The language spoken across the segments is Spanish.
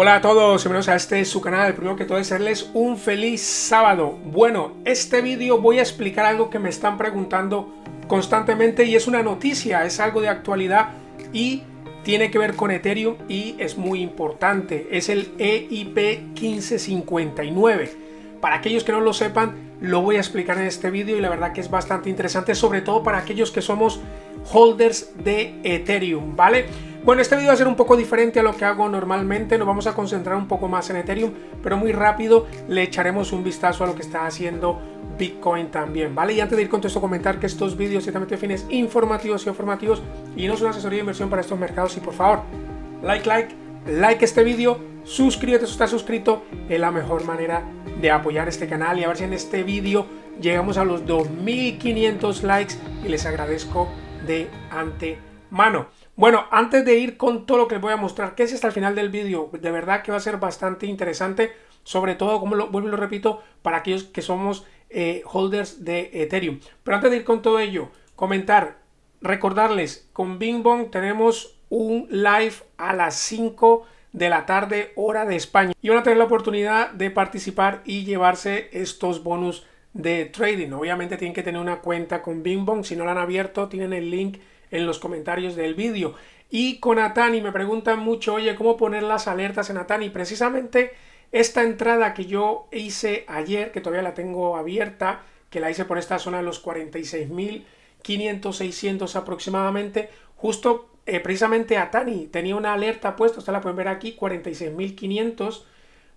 Hola a todos, bienvenidos a este su canal. Primero que todo, serles un feliz sábado. Bueno, este vídeo voy a explicar algo que me están preguntando constantemente y es una noticia, es algo de actualidad y tiene que ver con Ethereum y es muy importante. Es el EIP 1559. Para aquellos que no lo sepan, lo voy a explicar en este vídeo y la verdad que es bastante interesante, sobre todo para aquellos que somos holders de Ethereum, ¿vale? Bueno, este video va a ser un poco diferente a lo que hago normalmente, nos vamos a concentrar un poco más en Ethereum, pero muy rápido le echaremos un vistazo a lo que está haciendo Bitcoin también, ¿vale? Y antes de ir con todo esto, comentar que estos videos ciertamente fines informativos y informativos y no son asesoría de inversión para estos mercados y por favor, like, like, like este video, suscríbete si estás suscrito, es la mejor manera de apoyar este canal y a ver si en este video llegamos a los 2500 likes y les agradezco de antemano. Bueno, antes de ir con todo lo que les voy a mostrar, que es hasta el final del vídeo, de verdad que va a ser bastante interesante, sobre todo, como lo, vuelvo y lo repito, para aquellos que somos eh, holders de Ethereum. Pero antes de ir con todo ello, comentar, recordarles, con Bing Bong tenemos un live a las 5 de la tarde, hora de España. Y van a tener la oportunidad de participar y llevarse estos bonus de trading. Obviamente tienen que tener una cuenta con Bing Bong. Si no la han abierto, tienen el link en los comentarios del vídeo. Y con Atani me preguntan mucho, oye, ¿cómo poner las alertas en Atani? Precisamente esta entrada que yo hice ayer, que todavía la tengo abierta, que la hice por esta zona de los 46.500, 600 aproximadamente, justo eh, precisamente Atani tenía una alerta puesta, ustedes la pueden ver aquí, 46.500,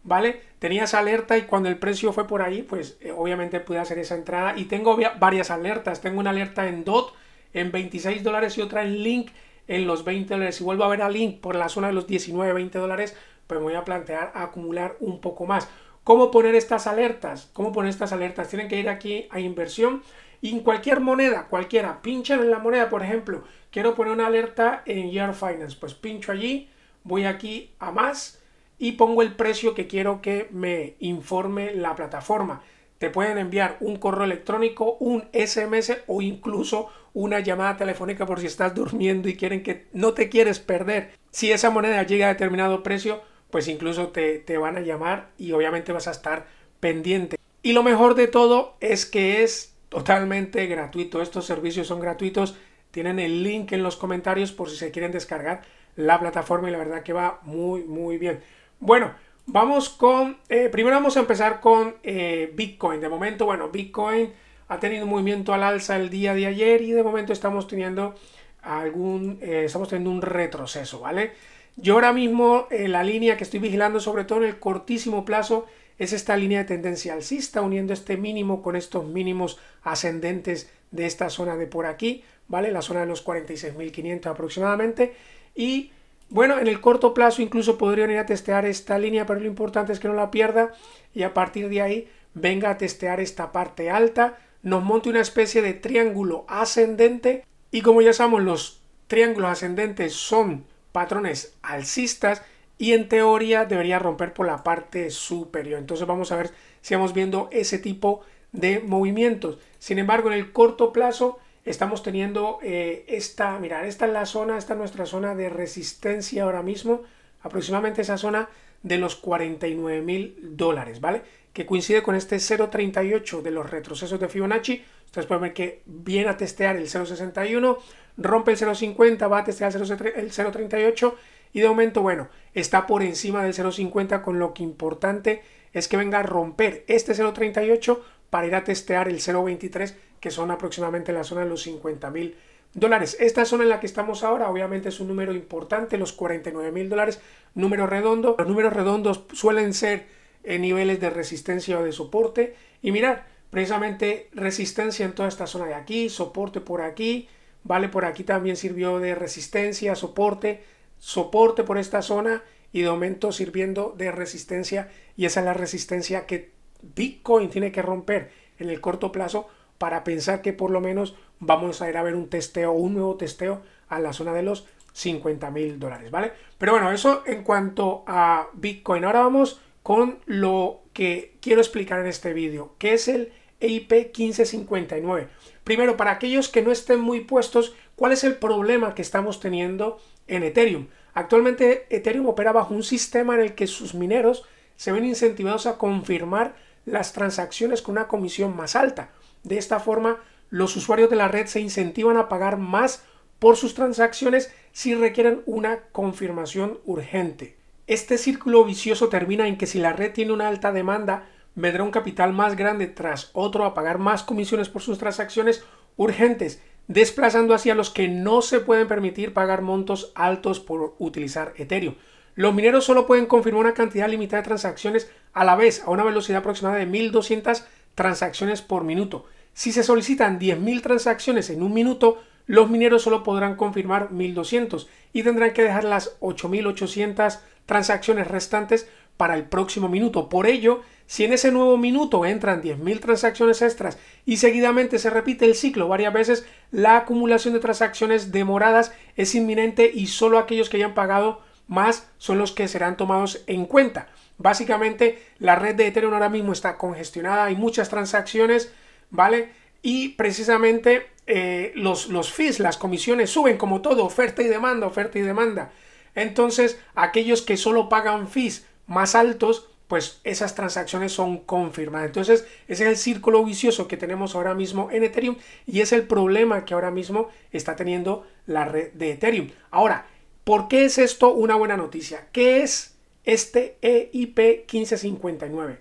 ¿vale? Tenía esa alerta y cuando el precio fue por ahí, pues eh, obviamente pude hacer esa entrada y tengo varias alertas, tengo una alerta en DOT, en 26 dólares y otra en Link en los 20 dólares. Si vuelvo a ver a Link por la zona de los 19, 20 dólares, pues me voy a plantear acumular un poco más. ¿Cómo poner estas alertas? ¿Cómo poner estas alertas? Tienen que ir aquí a inversión y en cualquier moneda, cualquiera. Pinchan en la moneda, por ejemplo. Quiero poner una alerta en Year Finance. Pues pincho allí, voy aquí a más y pongo el precio que quiero que me informe la plataforma. Te pueden enviar un correo electrónico, un SMS o incluso una llamada telefónica por si estás durmiendo y quieren que no te quieres perder. Si esa moneda llega a determinado precio, pues incluso te, te van a llamar y obviamente vas a estar pendiente. Y lo mejor de todo es que es totalmente gratuito. Estos servicios son gratuitos. Tienen el link en los comentarios por si se quieren descargar la plataforma y la verdad que va muy muy bien. Bueno, vamos con... Eh, primero vamos a empezar con eh, Bitcoin. De momento, bueno, Bitcoin ha tenido un movimiento al alza el día de ayer y de momento estamos teniendo algún, eh, estamos teniendo un retroceso, ¿vale? Yo ahora mismo eh, la línea que estoy vigilando sobre todo en el cortísimo plazo es esta línea de tendencia alcista uniendo este mínimo con estos mínimos ascendentes de esta zona de por aquí, ¿vale? La zona de los 46.500 aproximadamente y bueno, en el corto plazo incluso podrían ir a testear esta línea, pero lo importante es que no la pierda y a partir de ahí venga a testear esta parte alta nos monte una especie de triángulo ascendente y como ya sabemos los triángulos ascendentes son patrones alcistas y en teoría debería romper por la parte superior. Entonces vamos a ver si vamos viendo ese tipo de movimientos. Sin embargo, en el corto plazo estamos teniendo eh, esta, mirar, esta es la zona, esta es nuestra zona de resistencia ahora mismo. Aproximadamente esa zona de los 49 mil dólares, ¿vale? Que coincide con este 0.38 de los retrocesos de Fibonacci. Ustedes pueden ver que viene a testear el 0.61, rompe el 0.50, va a testear el 0.38 y de momento, bueno, está por encima del 0.50 con lo que importante es que venga a romper este 0.38 para ir a testear el 0.23 que son aproximadamente la zona de los 50 mil dólares. Esta zona en la que estamos ahora obviamente es un número importante, los 49 mil dólares, número redondo. Los números redondos suelen ser en niveles de resistencia o de soporte. Y mirar, precisamente resistencia en toda esta zona de aquí, soporte por aquí, vale por aquí también sirvió de resistencia, soporte, soporte por esta zona y de momento sirviendo de resistencia y esa es la resistencia que Bitcoin tiene que romper en el corto plazo para pensar que por lo menos vamos a ir a ver un testeo, un nuevo testeo a la zona de los 50 mil dólares, ¿vale? Pero bueno, eso en cuanto a Bitcoin. Ahora vamos con lo que quiero explicar en este vídeo, que es el EIP 1559. Primero, para aquellos que no estén muy puestos, ¿cuál es el problema que estamos teniendo en Ethereum? Actualmente Ethereum opera bajo un sistema en el que sus mineros se ven incentivados a confirmar las transacciones con una comisión más alta. De esta forma, los usuarios de la red se incentivan a pagar más por sus transacciones si requieren una confirmación urgente. Este círculo vicioso termina en que si la red tiene una alta demanda, vendrá un capital más grande tras otro a pagar más comisiones por sus transacciones urgentes, desplazando hacia los que no se pueden permitir pagar montos altos por utilizar Ethereum. Los mineros solo pueden confirmar una cantidad limitada de transacciones a la vez a una velocidad aproximada de 1200 transacciones por minuto. Si se solicitan 10.000 transacciones en un minuto, los mineros solo podrán confirmar 1.200 y tendrán que dejar las 8.800 transacciones restantes para el próximo minuto. Por ello, si en ese nuevo minuto entran 10.000 transacciones extras y seguidamente se repite el ciclo varias veces, la acumulación de transacciones demoradas es inminente y solo aquellos que hayan pagado más son los que serán tomados en cuenta. Básicamente, la red de Ethereum ahora mismo está congestionada, hay muchas transacciones, ¿vale? Y precisamente eh, los, los fees, las comisiones suben como todo, oferta y demanda, oferta y demanda. Entonces, aquellos que solo pagan fees más altos, pues esas transacciones son confirmadas. Entonces, ese es el círculo vicioso que tenemos ahora mismo en Ethereum y es el problema que ahora mismo está teniendo la red de Ethereum. Ahora, ¿por qué es esto una buena noticia? ¿Qué es este EIP 1559.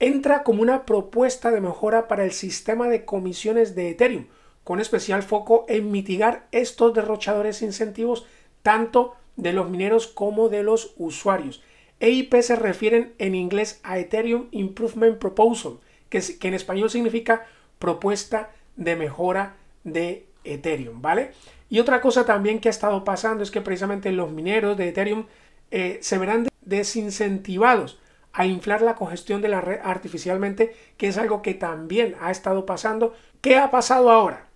Entra como una propuesta de mejora para el sistema de comisiones de Ethereum, con especial foco en mitigar estos derrochadores incentivos tanto de los mineros como de los usuarios. EIP se refieren en inglés a Ethereum Improvement Proposal, que, en español significa propuesta de mejora de Ethereum, ¿vale? Y otra cosa también que ha estado pasando es que precisamente los mineros de Ethereum eh, se verán desincentivados a inflar la congestión de la red artificialmente, que es algo que también ha estado pasando. ¿Qué ha pasado ahora?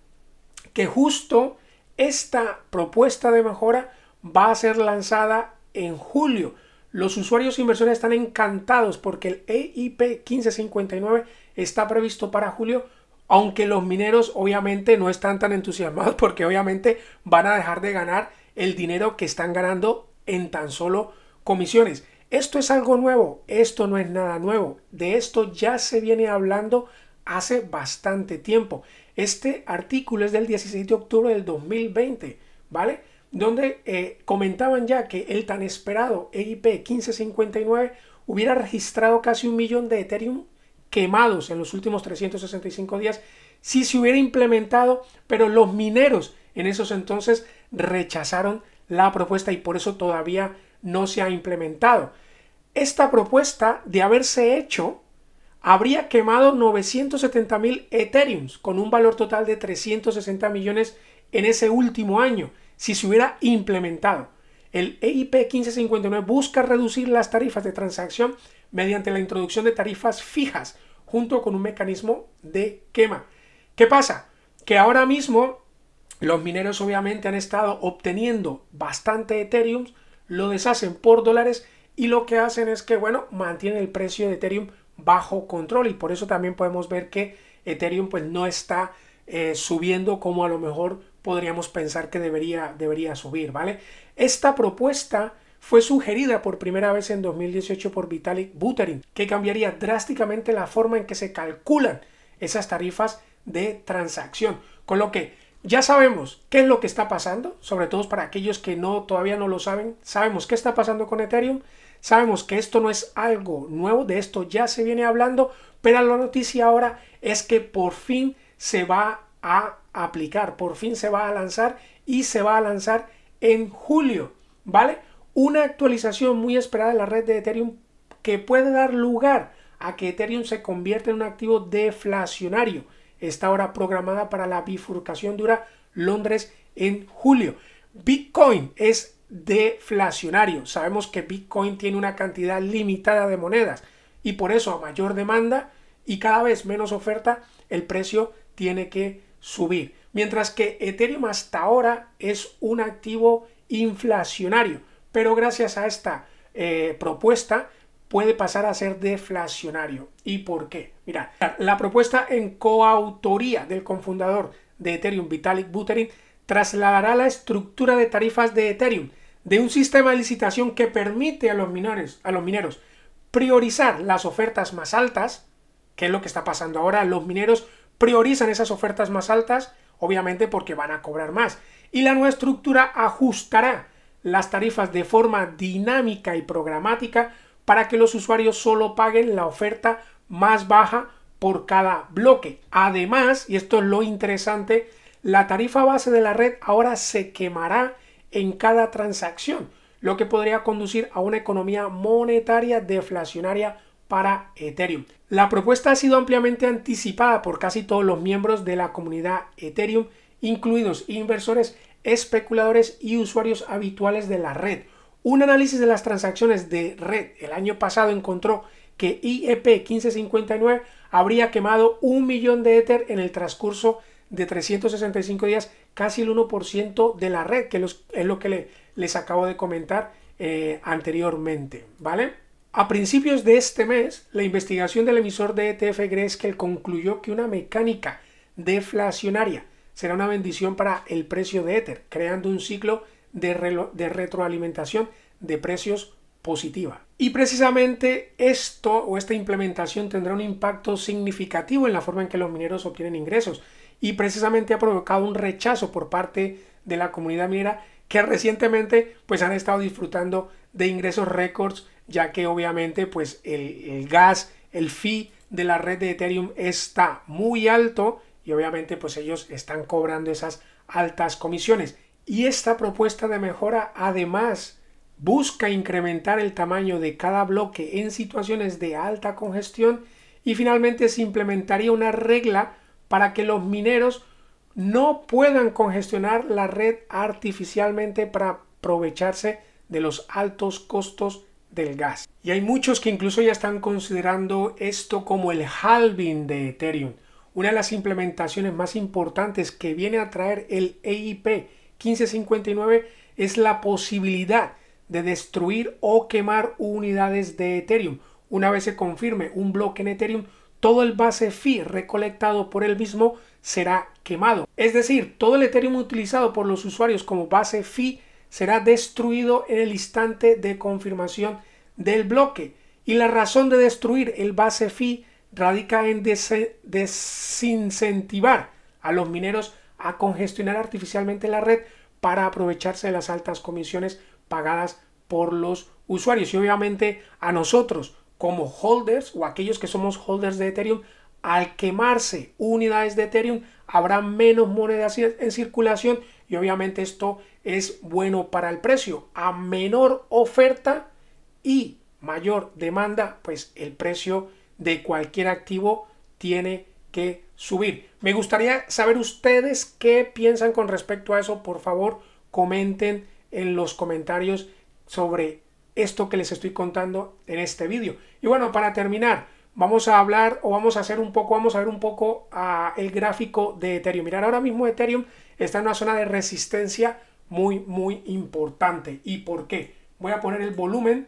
Que justo esta propuesta de mejora va a ser lanzada en julio. Los usuarios e inversores están encantados porque el EIP 1559 está previsto para julio, aunque los mineros obviamente no están tan entusiasmados porque obviamente van a dejar de ganar el dinero que están ganando en tan solo comisiones. Esto es algo nuevo, esto no es nada nuevo, de esto ya se viene hablando hace bastante tiempo. Este artículo es del 16 de octubre del 2020, ¿vale? Donde eh, comentaban ya que el tan esperado EIP 1559 hubiera registrado casi un millón de Ethereum quemados en los últimos 365 días si se hubiera implementado, pero los mineros en esos entonces rechazaron la propuesta y por eso todavía no se ha implementado. Esta propuesta, de haberse hecho, habría quemado 970.000 Ethereum con un valor total de 360 millones en ese último año, si se hubiera implementado. El EIP 1559 busca reducir las tarifas de transacción mediante la introducción de tarifas fijas junto con un mecanismo de quema. ¿Qué pasa? Que ahora mismo los mineros obviamente han estado obteniendo bastante Ethereum, lo deshacen por dólares y lo que hacen es que, bueno, mantienen el precio de Ethereum bajo control y por eso también podemos ver que Ethereum pues no está eh, subiendo como a lo mejor podríamos pensar que debería, debería subir, ¿vale? Esta propuesta fue sugerida por primera vez en 2018 por Vitalik Buterin, que cambiaría drásticamente la forma en que se calculan esas tarifas de transacción, con lo que ya sabemos qué es lo que está pasando, sobre todo para aquellos que no todavía no lo saben. Sabemos qué está pasando con Ethereum, sabemos que esto no es algo nuevo, de esto ya se viene hablando, pero la noticia ahora es que por fin se va a aplicar, por fin se va a lanzar y se va a lanzar en julio, ¿vale? Una actualización muy esperada de la red de Ethereum que puede dar lugar a que Ethereum se convierta en un activo deflacionario Está ahora programada para la bifurcación dura Londres en julio. Bitcoin es deflacionario. Sabemos que Bitcoin tiene una cantidad limitada de monedas y por eso a mayor demanda y cada vez menos oferta, el precio tiene que subir. Mientras que Ethereum hasta ahora es un activo inflacionario, pero gracias a esta eh, propuesta puede pasar a ser deflacionario. ¿Y por qué? Mira, la propuesta en coautoría del confundador de Ethereum, Vitalik Buterin, trasladará la estructura de tarifas de Ethereum de un sistema de licitación que permite a los, a los mineros priorizar las ofertas más altas, que es lo que está pasando ahora, los mineros priorizan esas ofertas más altas, obviamente porque van a cobrar más, y la nueva estructura ajustará las tarifas de forma dinámica y programática para que los usuarios solo paguen la oferta más baja por cada bloque. Además, y esto es lo interesante, la tarifa base de la red ahora se quemará en cada transacción, lo que podría conducir a una economía monetaria deflacionaria para Ethereum. La propuesta ha sido ampliamente anticipada por casi todos los miembros de la comunidad Ethereum, incluidos inversores, especuladores y usuarios habituales de la red, un análisis de las transacciones de red el año pasado encontró que IEP 1559 habría quemado un millón de Ether en el transcurso de 365 días, casi el 1% de la red, que es lo que les acabo de comentar eh, anteriormente, ¿vale? A principios de este mes, la investigación del emisor de ETF Greskel concluyó que una mecánica deflacionaria será una bendición para el precio de Ether, creando un ciclo de, retroalimentación de precios positiva. Y precisamente esto o esta implementación tendrá un impacto significativo en la forma en que los mineros obtienen ingresos y precisamente ha provocado un rechazo por parte de la comunidad minera que recientemente pues han estado disfrutando de ingresos récords ya que obviamente pues el, el gas, el fee de la red de Ethereum está muy alto y obviamente pues ellos están cobrando esas altas comisiones. Y esta propuesta de mejora además busca incrementar el tamaño de cada bloque en situaciones de alta congestión y finalmente se implementaría una regla para que los mineros no puedan congestionar la red artificialmente para aprovecharse de los altos costos del gas. Y hay muchos que incluso ya están considerando esto como el halving de Ethereum, una de las implementaciones más importantes que viene a traer el EIP, 1559 es la posibilidad de destruir o quemar unidades de Ethereum. Una vez se confirme un bloque en Ethereum, todo el base fee recolectado por el mismo será quemado. Es decir, todo el Ethereum utilizado por los usuarios como base fee será destruido en el instante de confirmación del bloque. Y la razón de destruir el base fee radica en desincentivar a los mineros a congestionar artificialmente la red para aprovecharse de las altas comisiones pagadas por los usuarios. Y obviamente a nosotros como holders o aquellos que somos holders de Ethereum, al quemarse unidades de Ethereum, habrá menos monedas en circulación y obviamente esto es bueno para el precio. A menor oferta y mayor demanda, pues el precio de cualquier activo tiene que subir. Me gustaría saber ustedes qué piensan con respecto a eso. Por favor, comenten en los comentarios sobre esto que les estoy contando en este vídeo. Y bueno, para terminar, vamos a hablar o vamos a hacer un poco, vamos a ver un poco ah, el gráfico de Ethereum. Mirar, ahora mismo Ethereum está en una zona de resistencia muy, muy importante. ¿Y por qué? Voy a poner el volumen,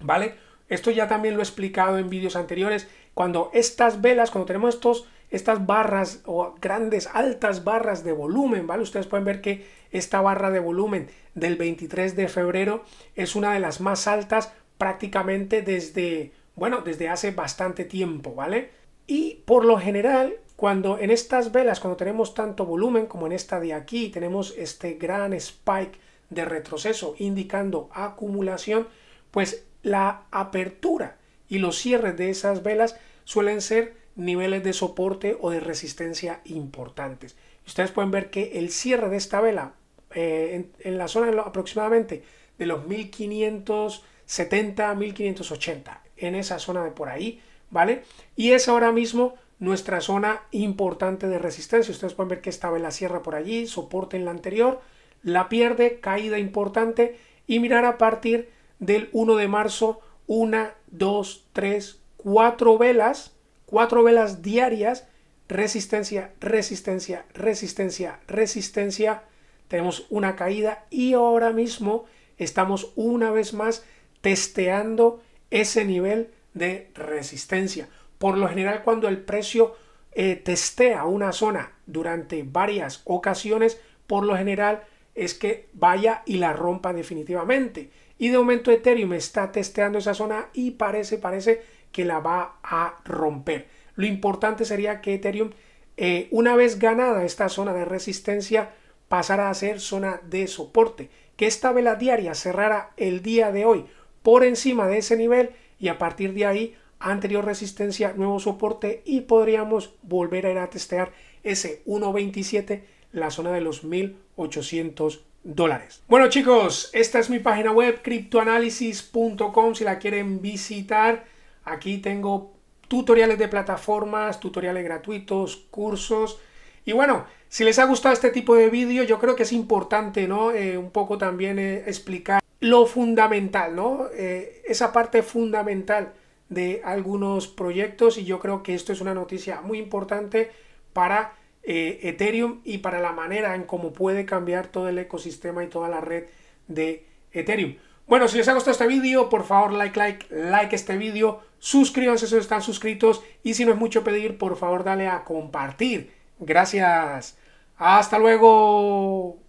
¿vale? Esto ya también lo he explicado en vídeos anteriores. Cuando estas velas, cuando tenemos estos estas barras o grandes, altas barras de volumen, ¿vale? Ustedes pueden ver que esta barra de volumen del 23 de febrero es una de las más altas prácticamente desde, bueno, desde hace bastante tiempo, ¿vale? Y por lo general, cuando en estas velas, cuando tenemos tanto volumen como en esta de aquí, tenemos este gran spike de retroceso indicando acumulación, pues la apertura y los cierres de esas velas suelen ser niveles de soporte o de resistencia importantes. Ustedes pueden ver que el cierre de esta vela eh, en, la zona aproximadamente de los 1570 1580 en esa zona de por ahí, ¿vale? Y es ahora mismo nuestra zona importante de resistencia. Ustedes pueden ver que esta vela cierra por allí, soporte en la anterior, la pierde, caída importante y mirar a partir del 1 de marzo, una, dos, tres, cuatro velas cuatro velas diarias, resistencia, resistencia, resistencia, resistencia. Tenemos una caída y ahora mismo estamos una vez más testeando ese nivel de resistencia. Por lo general, cuando el precio eh, testea una zona durante varias ocasiones, por lo general es que vaya y la rompa definitivamente. Y de momento Ethereum está testeando esa zona y parece, parece que la va a romper. Lo importante sería que Ethereum, eh, una vez ganada esta zona de resistencia, pasara a ser zona de soporte. Que esta vela diaria cerrara el día de hoy por encima de ese nivel y a partir de ahí anterior resistencia, nuevo soporte y podríamos volver a ir a testear ese 1.27, la zona de los 1.800 dólares. Bueno chicos, esta es mi página web criptoanálisis.com si la quieren visitar. Aquí tengo tutoriales de plataformas, tutoriales gratuitos, cursos. Y bueno, si les ha gustado este tipo de vídeo, yo creo que es importante, ¿no? Eh, un poco también eh, explicar lo fundamental, ¿no? Eh, esa parte fundamental de algunos proyectos y yo creo que esto es una noticia muy importante para Ethereum y para la manera en cómo puede cambiar todo el ecosistema y toda la red de Ethereum. Bueno, si les ha gustado este vídeo, por favor, like, like, like este vídeo Suscríbanse si están suscritos y si no es mucho pedir, por favor dale a compartir. Gracias. Hasta luego.